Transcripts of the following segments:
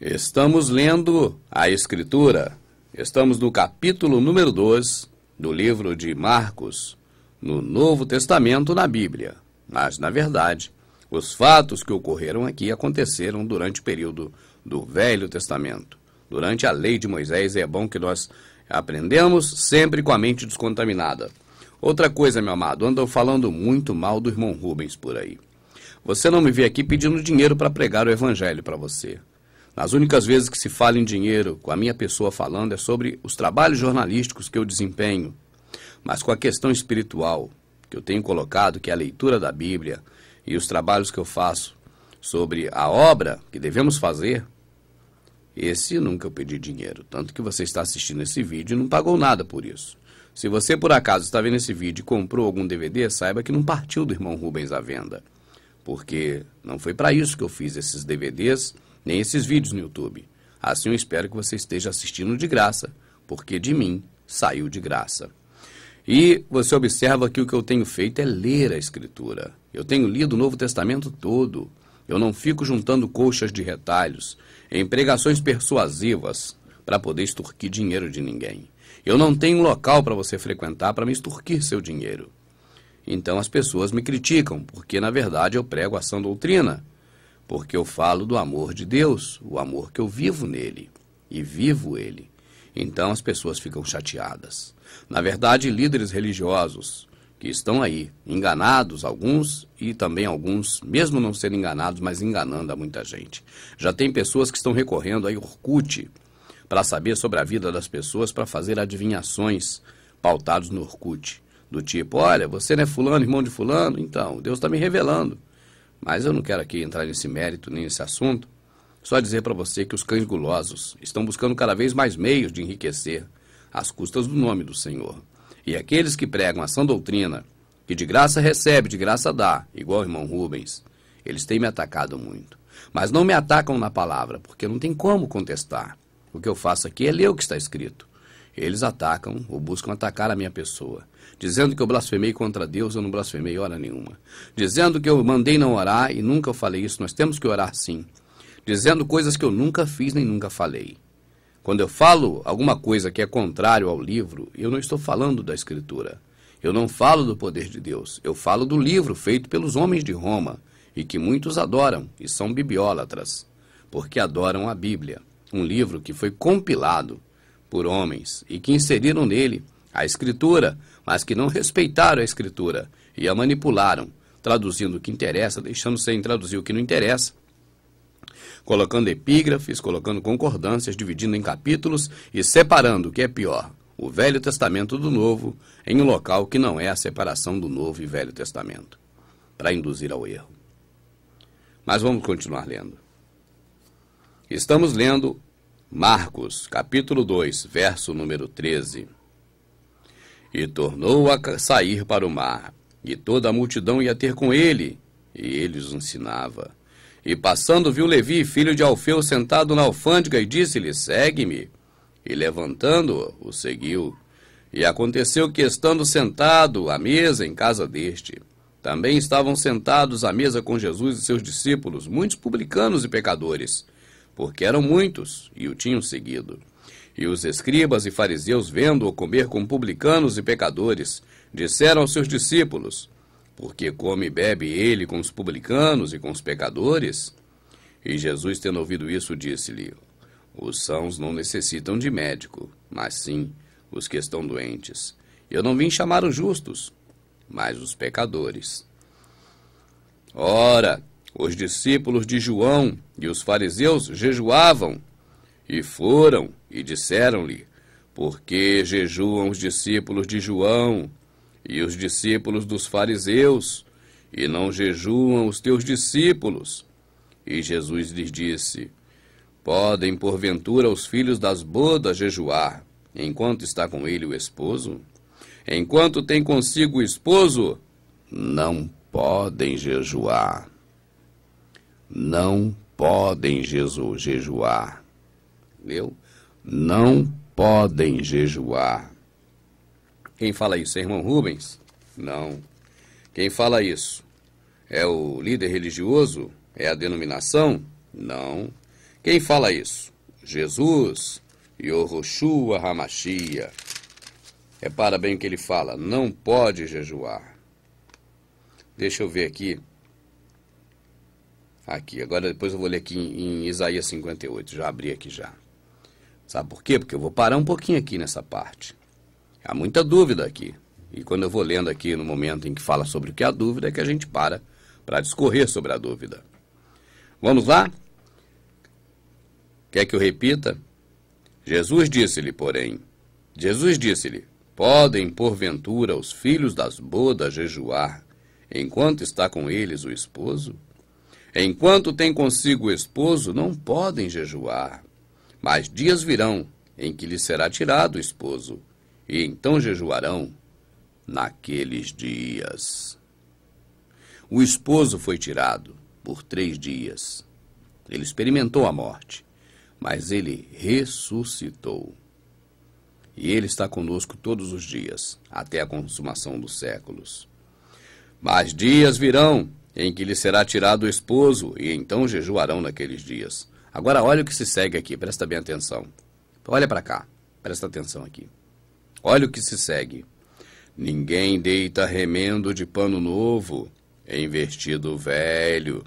Estamos lendo a Escritura. Estamos no capítulo número 2 do livro de Marcos, no Novo Testamento na Bíblia. Mas, na verdade, os fatos que ocorreram aqui aconteceram durante o período do Velho Testamento. Durante a lei de Moisés, e é bom que nós aprendemos sempre com a mente descontaminada. Outra coisa, meu amado, andam falando muito mal do irmão Rubens por aí. Você não me vê aqui pedindo dinheiro para pregar o evangelho para você. Nas únicas vezes que se fala em dinheiro, com a minha pessoa falando, é sobre os trabalhos jornalísticos que eu desempenho. Mas com a questão espiritual, que eu tenho colocado, que é a leitura da Bíblia e os trabalhos que eu faço sobre a obra que devemos fazer, esse nunca eu pedi dinheiro. Tanto que você está assistindo esse vídeo e não pagou nada por isso. Se você por acaso está vendo esse vídeo e comprou algum DVD, saiba que não partiu do irmão Rubens à venda. Porque não foi para isso que eu fiz esses DVDs nem esses vídeos no YouTube. Assim eu espero que você esteja assistindo de graça, porque de mim saiu de graça. E você observa que o que eu tenho feito é ler a Escritura. Eu tenho lido o Novo Testamento todo. Eu não fico juntando colchas de retalhos em pregações persuasivas para poder extorquir dinheiro de ninguém. Eu não tenho local para você frequentar para me extorquir seu dinheiro. Então as pessoas me criticam, porque na verdade eu prego a sã doutrina porque eu falo do amor de Deus, o amor que eu vivo nele e vivo ele. Então as pessoas ficam chateadas. Na verdade, líderes religiosos que estão aí, enganados alguns e também alguns, mesmo não sendo enganados, mas enganando a muita gente. Já tem pessoas que estão recorrendo a Orkut para saber sobre a vida das pessoas, para fazer adivinhações pautados no Orkut. Do tipo, olha, você não é fulano, irmão de fulano? Então, Deus está me revelando. Mas eu não quero aqui entrar nesse mérito nem nesse assunto. Só dizer para você que os cães gulosos estão buscando cada vez mais meios de enriquecer às custas do nome do Senhor. E aqueles que pregam a sã doutrina, que de graça recebe, de graça dá, igual o irmão Rubens, eles têm me atacado muito. Mas não me atacam na palavra, porque não tem como contestar. O que eu faço aqui é ler o que está escrito. Eles atacam ou buscam atacar a minha pessoa dizendo que eu blasfemei contra Deus, eu não blasfemei hora nenhuma. Dizendo que eu mandei não orar e nunca falei isso, nós temos que orar sim. Dizendo coisas que eu nunca fiz nem nunca falei. Quando eu falo alguma coisa que é contrário ao livro, eu não estou falando da Escritura. Eu não falo do poder de Deus, eu falo do livro feito pelos homens de Roma e que muitos adoram e são bibliólatras, porque adoram a Bíblia, um livro que foi compilado por homens e que inseriram nele a escritura, mas que não respeitaram a escritura e a manipularam, traduzindo o que interessa, deixando sem traduzir o que não interessa, colocando epígrafes, colocando concordâncias, dividindo em capítulos e separando o que é pior, o Velho Testamento do Novo, em um local que não é a separação do Novo e Velho Testamento, para induzir ao erro. Mas vamos continuar lendo. Estamos lendo Marcos, capítulo 2, verso número 13. E tornou a sair para o mar. E toda a multidão ia ter com ele, e ele os ensinava. E passando, viu Levi, filho de Alfeu, sentado na alfândega, e disse-lhe: Segue-me. E levantando-o, o seguiu. E aconteceu que, estando sentado à mesa em casa deste, também estavam sentados à mesa com Jesus e seus discípulos, muitos publicanos e pecadores, porque eram muitos e o tinham seguido. E os escribas e fariseus, vendo-o comer com publicanos e pecadores, disseram aos seus discípulos: Porque come e bebe ele com os publicanos e com os pecadores? E Jesus, tendo ouvido isso, disse-lhe: Os sãos não necessitam de médico, mas sim os que estão doentes. Eu não vim chamar os justos, mas os pecadores. Ora, os discípulos de João e os fariseus jejuavam e foram e disseram-lhe: Por que jejuam os discípulos de João e os discípulos dos fariseus, e não jejuam os teus discípulos? E Jesus lhes disse: Podem, porventura, os filhos das bodas jejuar, enquanto está com ele o esposo? Enquanto tem consigo o esposo, não podem jejuar. Não podem Jesus jejuar. Viu? Não podem jejuar. Quem fala isso? É irmão Rubens? Não. Quem fala isso? É o líder religioso? É a denominação? Não. Quem fala isso? Jesus, Yoroshua Hamashia. Repara é bem o que ele fala, não pode jejuar. Deixa eu ver aqui. Aqui, agora depois eu vou ler aqui em, em Isaías 58, já abri aqui já. Sabe por quê? Porque eu vou parar um pouquinho aqui nessa parte. Há muita dúvida aqui. E quando eu vou lendo aqui no momento em que fala sobre o que é a dúvida, é que a gente para para discorrer sobre a dúvida. Vamos lá? Quer que eu repita? Jesus disse-lhe, porém, Jesus disse-lhe: Podem, porventura, os filhos das bodas jejuar, enquanto está com eles o esposo? Enquanto tem consigo o esposo, não podem jejuar. Mas dias virão em que lhe será tirado o esposo, e então jejuarão naqueles dias. O esposo foi tirado por três dias. Ele experimentou a morte, mas ele ressuscitou. E ele está conosco todos os dias, até a consumação dos séculos. Mas dias virão em que lhe será tirado o esposo, e então jejuarão naqueles dias. Agora olha o que se segue aqui, presta bem atenção. Olha para cá, presta atenção aqui. Olha o que se segue. Ninguém deita remendo de pano novo em vestido velho.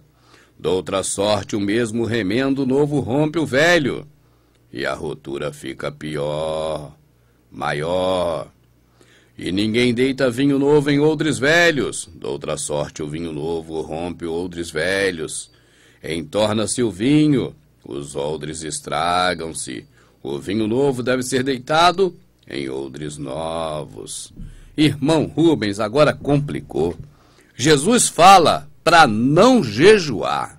Doutra sorte, o mesmo remendo novo rompe o velho, e a rotura fica pior, maior. E ninguém deita vinho novo em outros velhos. Doutra sorte, o vinho novo rompe outros velhos. Entorna-se o vinho, os odres estragam-se. O vinho novo deve ser deitado em odres novos. Irmão Rubens, agora complicou. Jesus fala para não jejuar.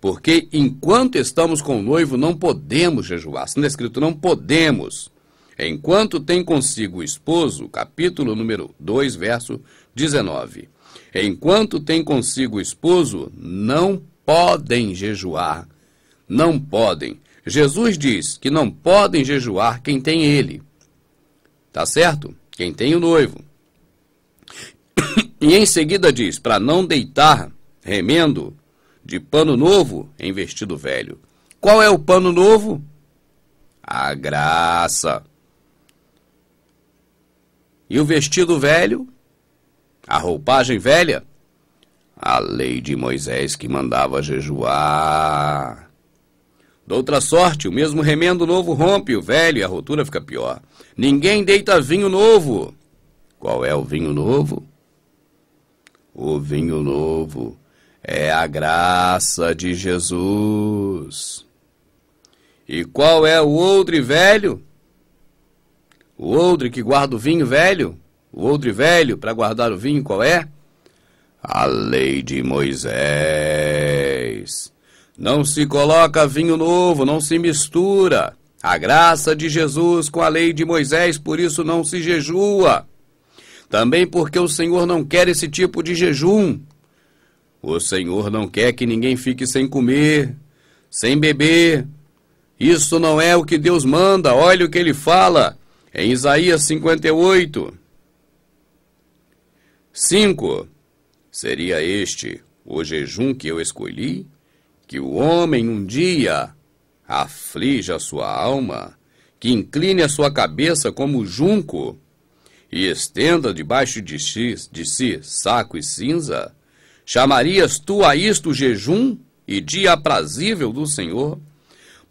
Porque enquanto estamos com o noivo, não podemos jejuar. Está é escrito, não podemos. Enquanto tem consigo o esposo, capítulo número 2, verso 19. Enquanto tem consigo o esposo, não podem jejuar. Não podem. Jesus diz que não podem jejuar quem tem ele. Tá certo? Quem tem o noivo. E em seguida diz para não deitar remendo de pano novo em vestido velho. Qual é o pano novo? A graça. E o vestido velho? A roupagem velha? A lei de Moisés que mandava jejuar. Doutra sorte, o mesmo remendo novo rompe o velho e a rotura fica pior. Ninguém deita vinho novo. Qual é o vinho novo? O vinho novo é a graça de Jesus. E qual é o outro velho? O outro que guarda o vinho velho? O outro velho para guardar o vinho qual é? A lei de Moisés. Não se coloca vinho novo, não se mistura. A graça de Jesus com a lei de Moisés, por isso não se jejua. Também porque o Senhor não quer esse tipo de jejum. O Senhor não quer que ninguém fique sem comer, sem beber. Isso não é o que Deus manda, olha o que ele fala em Isaías 58. 5. Seria este o jejum que eu escolhi? que o homem um dia aflija sua alma, que incline a sua cabeça como junco e estenda debaixo de si, de si saco e cinza? Chamarias tu a isto jejum e dia aprazível do Senhor?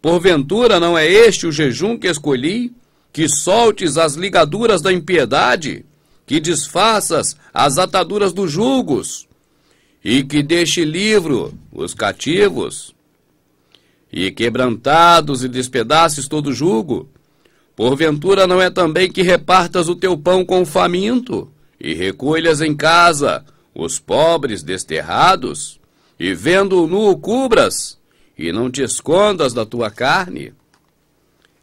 Porventura não é este o jejum que escolhi? Que soltes as ligaduras da impiedade, que desfaças as ataduras dos julgos? e que deixe livro os cativos, e quebrantados e despedaces todo jugo. Porventura não é também que repartas o teu pão com o faminto, e recolhas em casa os pobres desterrados, e vendo-o nu o cubras, e não te escondas da tua carne.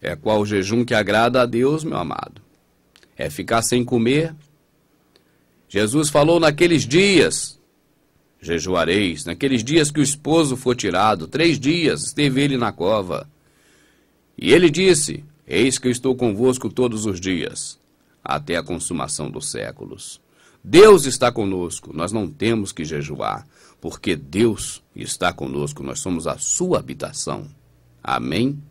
É qual jejum que agrada a Deus, meu amado? É ficar sem comer? Jesus falou naqueles dias, Jejuareis naqueles dias que o esposo for tirado, três dias esteve ele na cova. E ele disse: Eis que eu estou convosco todos os dias, até a consumação dos séculos. Deus está conosco, nós não temos que jejuar, porque Deus está conosco, nós somos a sua habitação. Amém?